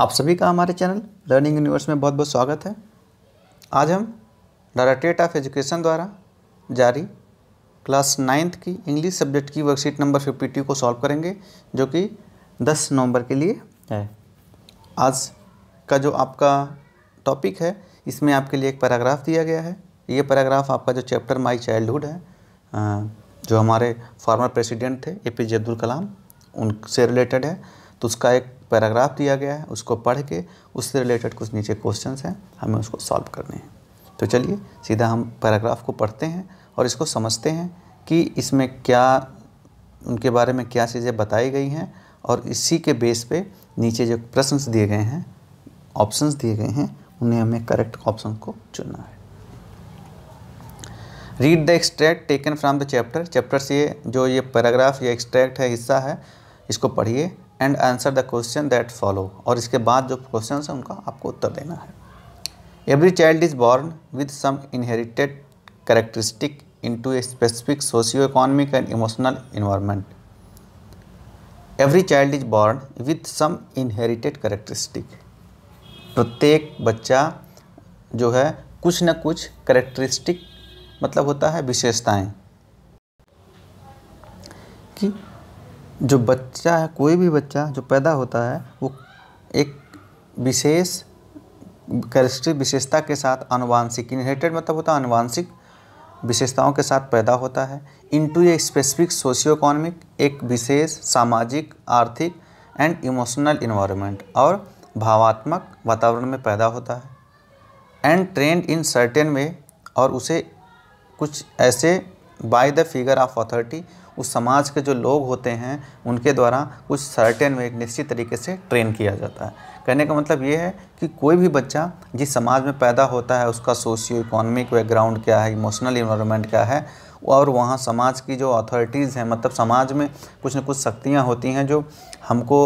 आप सभी का हमारे चैनल लर्निंग यूनिवर्स में बहुत बहुत स्वागत है आज हम डायरेक्ट्रेट ऑफ एजुकेशन द्वारा जारी क्लास नाइन्थ की इंग्लिश सब्जेक्ट की वर्कशीट नंबर फिफ्टी टू को सॉल्व करेंगे जो कि दस नवंबर के लिए है आज का जो आपका टॉपिक है इसमें आपके लिए एक पैराग्राफ दिया गया है ये पैराग्राफ आपका जो चैप्टर माई चाइल्डहुड है जो हमारे फॉर्मर प्रेसिडेंट थे ए पी जे अब्दुल कलाम उनसे रिलेटेड है तो उसका एक पैराग्राफ दिया गया है उसको पढ़ के उससे रिलेटेड कुछ नीचे क्वेश्चंस हैं हमें उसको सॉल्व करने हैं तो चलिए सीधा हम पैराग्राफ को पढ़ते हैं और इसको समझते हैं कि इसमें क्या उनके बारे में क्या चीज़ें बताई गई हैं और इसी के बेस पे नीचे जो प्रश्न दिए गए हैं ऑप्शन दिए गए हैं उन्हें हमें करेक्ट ऑप्शन को चुनना है read the extract taken from the chapter chapter से जो ये पैराग्राफ या एक्सट्रैक्ट है हिस्सा है इसको पढ़िए and answer the question that follow और इसके बाद जो क्वेश्चन है उनका आपको उत्तर देना है every child is born with some inherited characteristic into a specific socio economic and emotional environment every child is born with some inherited characteristic प्रत्येक बच्चा जो है कुछ ना कुछ करेक्टरिस्टिक मतलब होता है विशेषताएं कि जो बच्चा है कोई भी बच्चा जो पैदा होता है वो एक विशेष कैरेस्ट्री विशेषता के साथ आनुवांशिक इनहेरिटेड मतलब होता है आनुवांशिक विशेषताओं के साथ पैदा होता है into a specific socio economic एक विशेष सामाजिक आर्थिक एंड इमोशनल इन्वायरमेंट और भावात्मक वातावरण में पैदा होता है and trained in certain way और उसे कुछ ऐसे by the figure of authority उस समाज के जो लोग होते हैं उनके द्वारा कुछ सर्टेन वे निश्चित तरीके से ट्रेन किया जाता है कहने का मतलब ये है कि कोई भी बच्चा जिस समाज में पैदा होता है उसका सोशियो इकोनॉमिक बैकग्राउंड क्या है इमोशनल इन्वायरमेंट क्या है और वहाँ समाज की जो अथॉरिटीज़ हैं मतलब समाज में कुछ न कुछ शक्तियाँ होती हैं जो हमको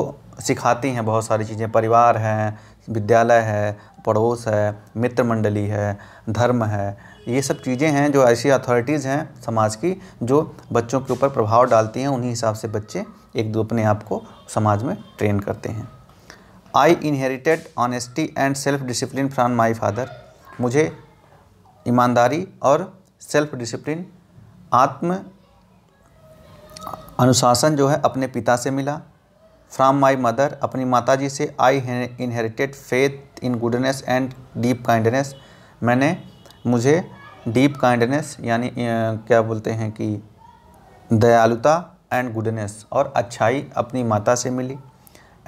सिखाती हैं बहुत सारी चीज़ें परिवार हैं विद्यालय है पड़ोस है मित्र मंडली है धर्म है ये सब चीज़ें हैं जो ऐसी अथॉरिटीज़ हैं समाज की जो बच्चों के ऊपर प्रभाव डालती हैं उन्हीं हिसाब से बच्चे एक दो अपने आप को समाज में ट्रेन करते हैं I inherited honesty and self discipline from my father मुझे ईमानदारी और सेल्फ डिसिप्लिन आत्म अनुशासन जो है अपने पिता से मिला फ्राम माई मदर अपनी माता जी से I inherited faith in goodness and deep kindness मैंने मुझे डीप काइंडनेस यानी क्या बोलते हैं कि दयालुता एंड गुडनेस और अच्छाई अपनी माता से मिली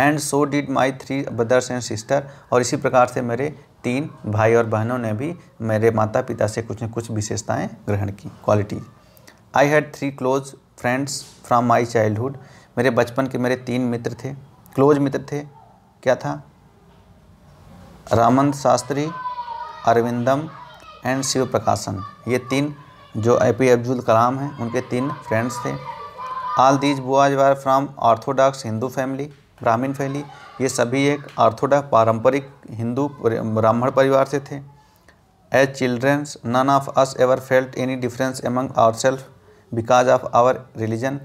and so did my three brothers and sister और इसी प्रकार से मेरे तीन भाई और बहनों ने भी मेरे माता पिता से कुछ न कुछ विशेषताएं ग्रहण की quality I had three close friends from my childhood मेरे बचपन के मेरे तीन मित्र थे क्लोज मित्र थे क्या था रामन शास्त्री अरविंदम एंड शिव प्रकाशन ये तीन जो ए पी अब्दुल कलाम हैं उनके तीन फ्रेंड्स थे all these boys were from orthodox Hindu family Brahmin family ये सभी एक ऑर्थोडॉक्स पारंपरिक हिंदू ब्राह्मण परिवार से थे as childrens none of us ever felt any difference among ourselves because of our religion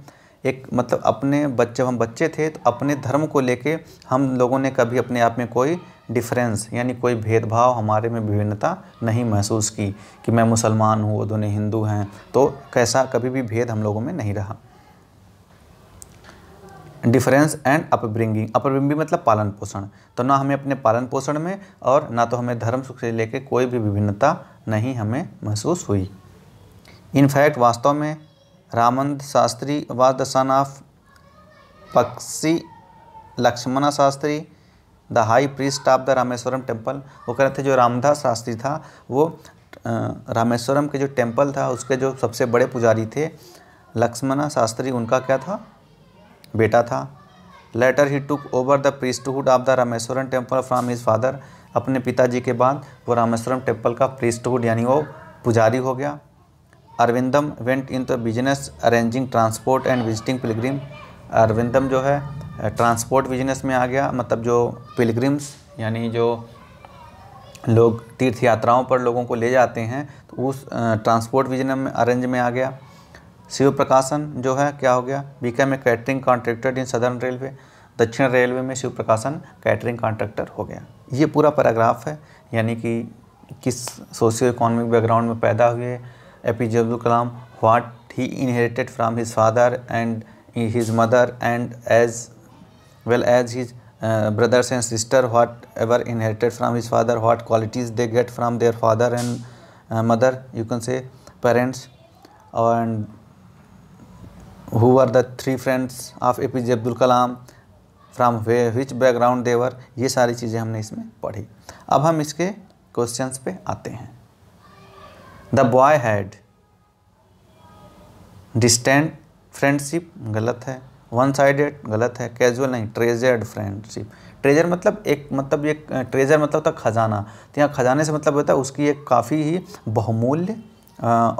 एक मतलब अपने बच्चे हम बच्चे थे तो अपने धर्म को लेके हम लोगों ने कभी अपने आप में कोई डिफरेंस यानी कोई भेदभाव हमारे में विभिन्नता नहीं महसूस की कि मैं मुसलमान हूँ वो दोनों हिंदू हैं तो कैसा कभी भी भेद हम लोगों में नहीं रहा डिफरेंस एंड अपब्रिंगिंग अपब्रिंगिंग मतलब पालन पोषण तो ना हमें अपने पालन पोषण में और ना तो हमें धर्म से लेकर कोई भी विभिन्नता नहीं हमें महसूस हुई इनफैक्ट वास्तव में रामंद शास्त्री व the son of Pakshi Lakshmana Shastri the high priest of the Rameswaram temple वो कह रहे थे जो रामदास शास्त्री था वो रामेश्वरम के जो टेम्पल था उसके जो सबसे बड़े पुजारी थे लक्ष्मणा शास्त्री उनका क्या था बेटा था later he took over the priesthood of the Rameswaram temple from his father अपने पिताजी के बाद वो रामेश्वरम टेम्पल का प्रीस्टहुड यानी वो पुजारी हो गया Aravindan went in the business arranging transport and visiting pilgrim Aravindan जो है ट्रांसपोर्ट बिजनेस में आ गया मतलब जो पिलग्रिम्स यानी जो लोग तीर्थ यात्राओं पर लोगों को ले जाते हैं तो उस ट्रांसपोर्ट बिजनेस में अरेंज में आ गया शिव प्रकाशन जो है क्या हो गया बीकेम में catering contractor in southern railway दक्षिण रेलवे में शिव प्रकाशन कैटरिंग कॉन्ट्रैक्टर हो गया ये पूरा पैराग्राफ है यानी कि किस सोशियो इकोनॉमिक बैकग्राउंड में पैदा हुए A P J Abdul Kalam what he inherited from his father and his mother and as well as his brothers and sister whatever inherited from his father what qualities they get from their father and mother you can say parents and the three friends of A P J Abdul Kalam from way which background they were ये सारी चीज़ें हमने इसमें पढ़ी अब हम इसके questions पे आते हैं the boy had distant friendship गलत है वन साइडेड गलत है कैजुअल नहीं ट्रेजर्ड फ्रेंडशिप ट्रेजर मतलब एक मतलब ये ट्रेजर मतलब होता खजाना तो यहाँ खजाने से मतलब होता है उसकी एक काफ़ी ही बहुमूल्य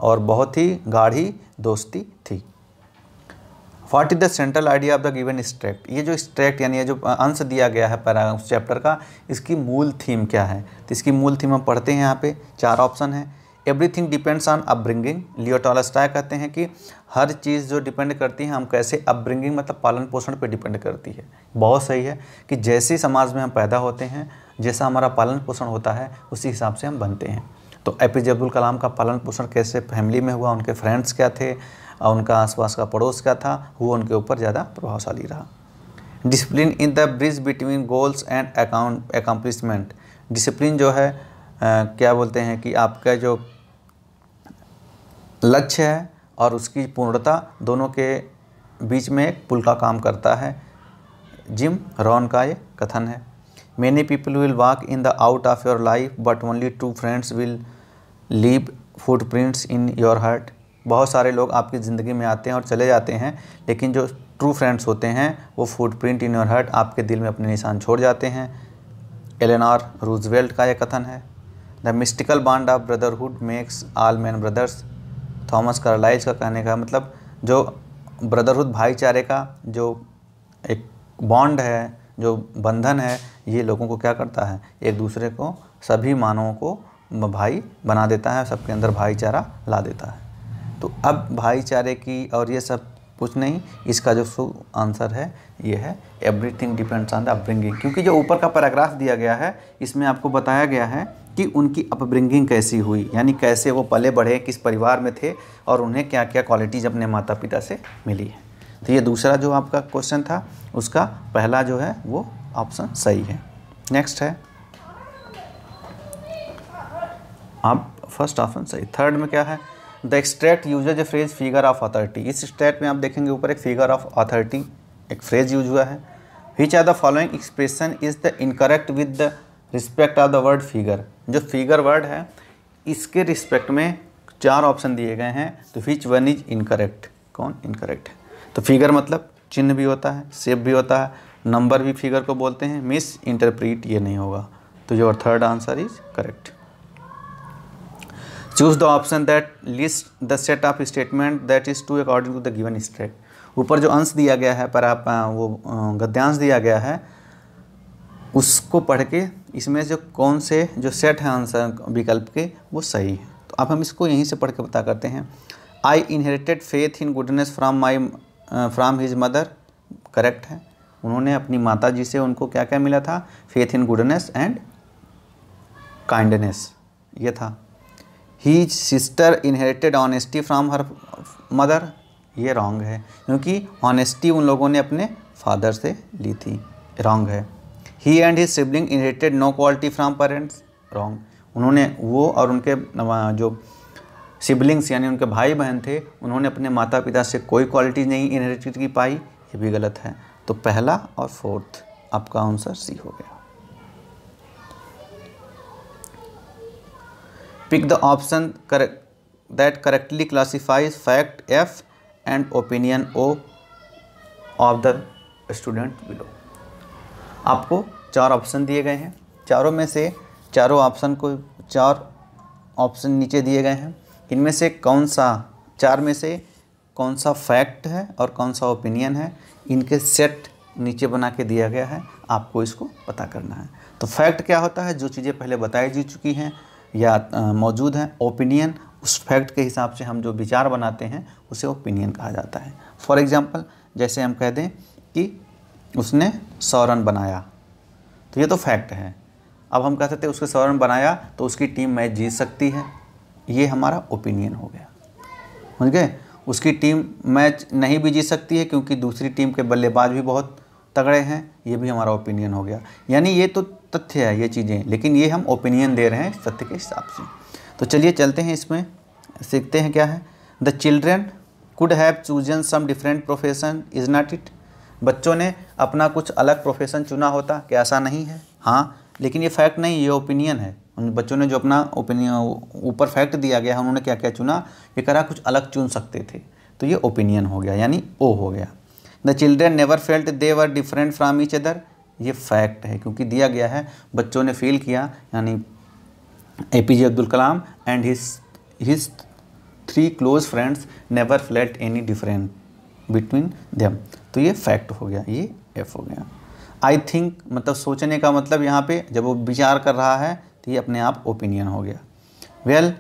और बहुत ही गाढ़ी दोस्ती थी what is the central idea of the given extract ये जो स्ट्रैक्ट यानी ये जो अंश दिया गया है पैरा उस चैप्टर का इसकी मूल थीम क्या है तो इसकी मूल थीम हम पढ़ते हैं यहाँ पे चार ऑप्शन है everything depends on upbringing Leo Tolstoy कहते हैं कि हर चीज़ जो डिपेंड करती है हम कैसे अपब्रिंगिंग मतलब पालन पोषण पे डिपेंड करती है बहुत सही है कि जैसे समाज में हम पैदा होते हैं जैसा हमारा पालन पोषण होता है उसी हिसाब से हम बनते हैं तो ए पी जे अब्दुल कलाम का पालन पोषण कैसे फैमिली में हुआ उनके फ्रेंड्स क्या थे और उनका आसपास का पड़ोस क्या था वो उनके ऊपर ज़्यादा प्रभावशाली रहा discipline in the bridge between goals and account accomplishment discipline जो है आ, क्या बोलते हैं कि आपका जो लक्ष्य है और उसकी पूर्णता दोनों के बीच में एक पुल का काम करता है जिम रॉन का ये कथन है many people will walk in the out of your life but only two friends will leave prints in your heart बहुत सारे लोग आपकी ज़िंदगी में आते हैं और चले जाते हैं लेकिन जो ट्रू फ्रेंड्स होते हैं वो प्रिंट इन योर हार्ट आपके दिल में अपने निशान छोड़ जाते हैं एलेनार रूजवेल्ट का यह कथन है the mystical bond of brotherhood makes all men brothers Thomas Carlyle का कहने का मतलब जो ब्रदरहुड भाईचारे का जो एक बॉन्ड है जो बंधन है ये लोगों को क्या करता है एक दूसरे को सभी मानवों को भाई बना देता है सबके अंदर भाईचारा ला देता है तो अब भाईचारे की और ये सब कुछ नहीं इसका जो सु आंसर है ये है everything depends on the upbringing क्योंकि जो ऊपर का पैराग्राफ दिया गया है इसमें आपको बताया गया है कि उनकी अपब्रिंगिंग कैसी हुई यानी कैसे वो पले बढ़े किस परिवार में थे और उन्हें क्या क्या क्वालिटीज़ अपने माता पिता से मिली है तो ये दूसरा जो आपका क्वेश्चन था उसका पहला जो है वो ऑप्शन सही है नेक्स्ट है आप फर्स्ट ऑप्शन सही थर्ड में क्या है the extract uses a phrase figure of authority इस स्ट्रैक्ट में आप देखेंगे ऊपर एक फिगर ऑफ अथॉरिटी एक फ्रेज यूज हुआ है which are the following expression is the incorrect with the respect of the word figure जो फिगर वर्ड है इसके रिस्पेक्ट में चार ऑप्शन दिए गए हैं तो विच वन इज इनकरेक्ट कौन इनकरेक्ट है तो फिगर मतलब चिन्ह भी होता है सेप भी होता है नंबर भी फिगर को बोलते हैं मिस इंटरप्रीट ये नहीं होगा तो your third answer is correct choose the option that list the set of statement that is true according to the given state ऊपर जो अंश दिया गया है पर आप वो गद्यांश दिया गया है उसको पढ़ के इसमें जो कौन से जो सेट हैं आंसर विकल्प के वो सही है तो अब हम इसको यहीं से पढ़ के पता करते हैं I inherited faith in goodness from my from his mother correct है उन्होंने अपनी माता जी से उनको क्या क्या मिला था faith in goodness and kindness ये था he sister inherited honesty from her mother ये रॉन्ग है क्योंकि ऑनेस्टी उन लोगों ने अपने फादर से ली थी रॉन्ग है he and his sibling inherited no quality from parents wrong उन्होंने वो और उनके जो सिबलिंग्स यानी उनके भाई बहन थे उन्होंने अपने माता पिता से कोई क्वालिटी नहीं इनहेरिटेड की पाई ये भी गलत है तो पहला और फोर्थ आपका आंसर सी हो गया pick the option that correctly classifies fact F and opinion O of the student below आपको चार ऑप्शन दिए गए हैं चारों में से चारों ऑप्शन को चार ऑप्शन नीचे दिए गए हैं इनमें से कौन सा चार में से कौन सा फैक्ट है और कौन सा ओपिनियन है इनके सेट नीचे बना के दिया गया है आपको इसको पता करना है तो फैक्ट क्या होता है जो चीज़ें पहले बताई जी चुकी हैं या मौजूद हैं ओपिनियन उस फैक्ट के हिसाब से हम जो विचार बनाते हैं उसे ओपिनियन कहा जाता है फॉर एग्ज़ाम्पल जैसे हम कह दें कि उसने सौ रन बनाया तो ये तो फैक्ट है अब हम कह सकते हैं उसके सौ बनाया तो उसकी टीम मैच जीत सकती है ये हमारा ओपिनियन हो गया समझ गए उसकी टीम मैच नहीं भी जीत सकती है क्योंकि दूसरी टीम के बल्लेबाज भी बहुत तगड़े हैं ये भी हमारा ओपिनियन हो गया यानी ये तो तथ्य है ये चीज़ें लेकिन ये हम ओपिनियन दे रहे हैं तथ्य के हिसाब से तो चलिए चलते हैं इसमें सीखते हैं क्या है the children could have chosen some different profession is not it बच्चों ने अपना कुछ अलग प्रोफेशन चुना होता कि ऐसा नहीं है हाँ लेकिन ये फैक्ट नहीं ये ओपिनियन है उन बच्चों ने जो अपना ओपिनियन ऊपर फैक्ट दिया गया है उन्होंने क्या क्या चुना ये करा कुछ अलग चुन सकते थे तो ये ओपिनियन हो गया यानी ओ हो गया the children never felt they were different from each other ये फैक्ट है क्योंकि दिया गया है बच्चों ने फील किया यानी A P J Abdul Kalam and his his three close friends never felt any different between them तो ये फैक्ट हो गया ये एफ हो गया आई थिंक मतलब सोचने का मतलब यहाँ पे जब वो विचार कर रहा है तो ये अपने आप ओपिनियन हो गया well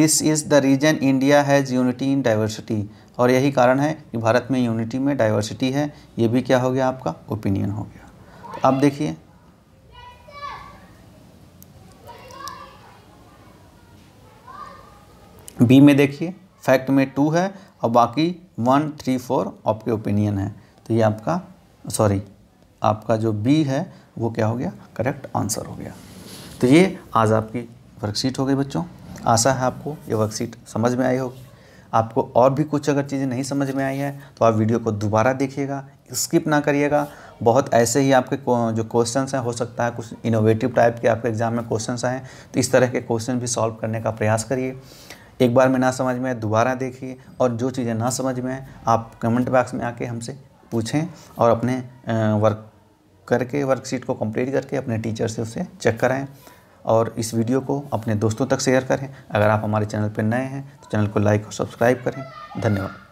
this is the reason India has unity in diversity और यही कारण है कि भारत में यूनिटी में डाइवर्सिटी है ये भी क्या हो गया आपका ओपिनियन हो गया तो अब देखिए बी में देखिए फैक्ट में टू है और बाकी वन थ्री फोर आपके ओपिनियन है तो ये आपका सॉरी आपका जो बी है वो क्या हो गया करेक्ट आंसर हो गया तो ये आज आपकी वर्कशीट हो गई बच्चों आशा है आपको ये वर्कशीट समझ में आई होगी आपको और भी कुछ अगर चीज़ें नहीं समझ में आई है तो आप वीडियो को दोबारा देखिएगा स्किप ना करिएगा बहुत ऐसे ही आपके जो क्वेश्चन हैं हो सकता है कुछ इनोवेटिव टाइप के आपके एग्ज़ाम में क्वेश्चन आएँ तो इस तरह के क्वेश्चन भी सॉल्व करने का प्रयास करिए एक बार में ना समझ में दोबारा देखिए और जो चीज़ें ना समझ में आप कमेंट बॉक्स में आके हमसे पूछें और अपने वर्क करके वर्कशीट को कंप्लीट करके अपने टीचर से उसे चेक कराएं और इस वीडियो को अपने दोस्तों तक शेयर करें अगर आप हमारे चैनल पर नए हैं तो चैनल को लाइक और सब्सक्राइब करें धन्यवाद